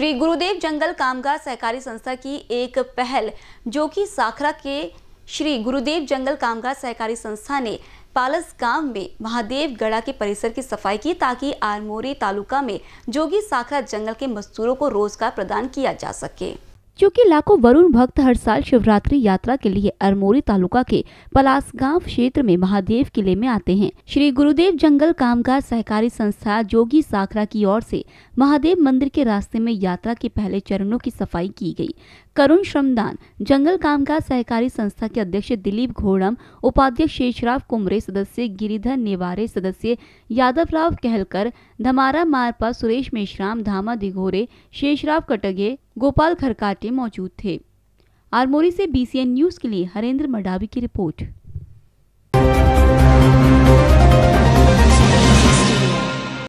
श्री गुरुदेव जंगल कामगार सहकारी संस्था की एक पहल जो कि साखरा के श्री गुरुदेव जंगल कामगार सहकारी संस्था ने पालस गांव में महादेव गढ़ा के परिसर की सफाई की ताकि आरमोरी तालुका में जोगी साखरा जंगल के मजदूरों को रोजगार प्रदान किया जा सके क्योंकि लाखों वरुण भक्त हर साल शिवरात्रि यात्रा के लिए अरमोरी तालुका के पलास गांव क्षेत्र में महादेव किले में आते हैं श्री गुरुदेव जंगल कामगार सहकारी संस्था जोगी साखरा की ओर से महादेव मंदिर के रास्ते में यात्रा के पहले चरणों की सफाई की गई करुण श्रमदान जंगल कामगार सहकारी संस्था के अध्यक्ष दिलीप घोड़म उपाध्यक्ष शेषराव कुमरे सदस्य गिरिधर नेवारे सदस्य यादव राव कहलकर धमारा मारपा सुरेश मेश्राम धामा दिघोरे शेषराव कटगे गोपाल खरकाटे मौजूद थे आरमोरी से बीसीएन न्यूज़ के लिए हरेंद्र मडावी की रिपोर्ट